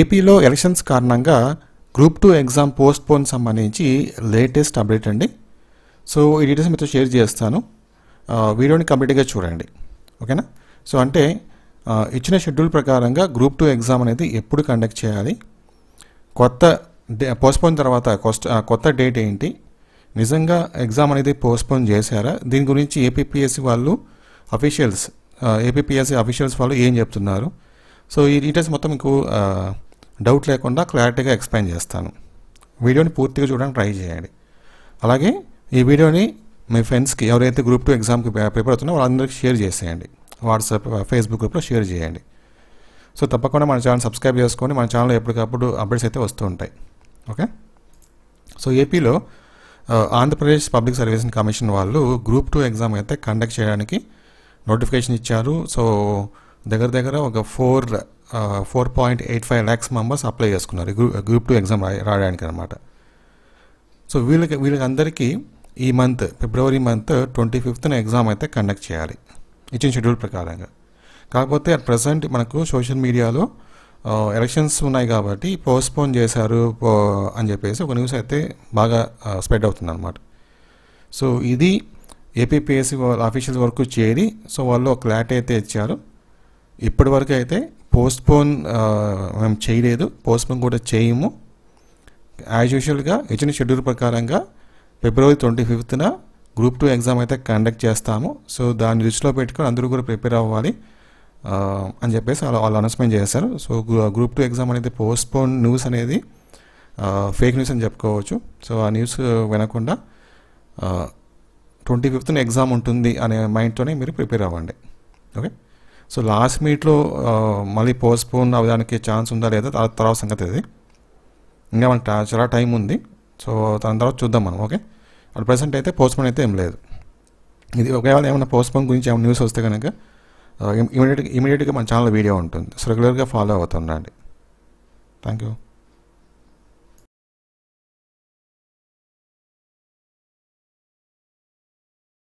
ఏపీలో ఎలక్షన్స్ కారణంగా group two exam postpone సంబంధించి లేటెస్ట్ అప్డేట్ అండి సో ఈ డీటెయిల్స్ మీతో షేర్ చేస్తాను వీడియోని కంప్లీట్గా చూడండి ఓకేనా సో అంటే ఇచ్చిన షెడ్యూల్ ప్రకారంగా గ్రూప్ టూ ఎగ్జామ్ అనేది ఎప్పుడు కండక్ట్ చేయాలి కొత్త పోస్ట్పోన్ తర్వాత కొస్ట్ కొత్త డేట్ ఏంటి నిజంగా ఎగ్జామ్ అనేది పోస్ట్పోన్ చేశారా దీని గురించి ఏపీపిఎస్సి వాళ్ళు అఫీషియల్స్ ఏపీపిఎస్సి అఫీషియల్స్ వాళ్ళు ఏం చెప్తున్నారు సో ఈ డీటెయిల్స్ మొత్తం మీకు డౌట్ లేకుండా క్లారిటీగా ఎక్స్ప్లెయిన్ చేస్తాను వీడియోని పూర్తిగా చూడడానికి ట్రై చేయండి అలాగే ఈ వీడియోని మీ ఫ్రెండ్స్కి ఎవరైతే గ్రూప్ టూ ఎగ్జామ్కి ప్రిపేర్ అవుతున్నా వాళ్ళందరికీ షేర్ చేసేయండి వాట్సాప్ ఫేస్బుక్ గ్రూప్లో షేర్ చేయండి సో తప్పకుండా మన ఛానల్ సబ్స్క్రైబ్ చేసుకొని మన ఛానల్లో ఎప్పటికప్పుడు అప్డేట్స్ అయితే వస్తూ ఉంటాయి ఓకే సో ఏపీలో ఆంధ్రప్రదేశ్ పబ్లిక్ సర్వీస్ కమిషన్ వాళ్ళు గ్రూప్ టూ ఎగ్జామ్ అయితే కండక్ట్ చేయడానికి నోటిఫికేషన్ ఇచ్చారు సో దగ్గర దగ్గర ఒక four four point eight five lakhs members apply చేసుకున్నారు గ్రూప్ టూ ఎగ్జామ్ రాయడానికి అనమాట సో వీళ్ళకి వీళ్ళకి అందరికీ ఈ మంత్ ఫిబ్రవరి మంత్ ట్వంటీ ఫిఫ్త్న ఎగ్జామ్ అయితే కండక్ట్ చేయాలి ఇచ్చిన షెడ్యూల్ ప్రకారంగా కాకపోతే అట్ ప్రజెంట్ మనకు సోషల్ మీడియాలో ఎలక్షన్స్ ఉన్నాయి కాబట్టి పోస్ట్పోన్ చేశారు అని చెప్పేసి ఒక న్యూస్ అయితే బాగా స్ప్రెడ్ అవుతుంది అనమాట సో ఇది ఏపీపీఎస్సీ వాళ్ళ ఆఫీషియల్స్ వరకు చేరి సో వాళ్ళు క్లారిటీ అయితే ఇచ్చారు ఇప్పటివరకు అయితే పోస్ట్పోన్ మేము చేయలేదు పోస్ట్పోన్ కూడా చేయము యాజ్ యూజువల్గా ఇచ్చిన షెడ్యూల్ ప్రకారంగా ఫిబ్రవరి ట్వంటీ ఫిఫ్త్న గ్రూప్ టూ ఎగ్జామ్ అయితే కండక్ట్ చేస్తాము సో దాన్ని దృష్టిలో పెట్టుకొని అందరూ కూడా ప్రిపేర్ అవ్వాలి అని చెప్పేసి వాళ్ళు అనౌన్స్మెంట్ చేశారు సో గ్రూప్ టూ ఎగ్జామ్ అనేది పోస్ట్పోన్ న్యూస్ అనేది ఫేక్ న్యూస్ అని చెప్పుకోవచ్చు సో ఆ న్యూస్ వినకుండా ట్వంటీ ఫిఫ్త్న ఎగ్జామ్ ఉంటుంది అనే మైండ్తోనే మీరు ప్రిపేర్ అవ్వండి ఓకే సో లాస్ట్ మీట్లో మళ్ళీ పోస్ట్పోన్ అవ్వడానికి ఛాన్స్ ఉందా లేదా తర్వాత సంగతి అది ఇంకా మనకి చాలా టైం ఉంది సో దాని తర్వాత చూద్దాం మనం ఓకే అట్ ప్రజెంట్ అయితే పోస్ట్పోన్ అయితే ఏం లేదు ఇది ఒకవేళ ఏమైనా పోస్ట్పోన్ గురించి ఏమైనా న్యూస్ వస్తే కనుక ఇమీడియట్గా ఇమీడియట్గా మన ఛానల్ వీడియో ఉంటుంది సో రెగ్యులర్గా ఫాలో అవుతుండండి థ్యాంక్ యూ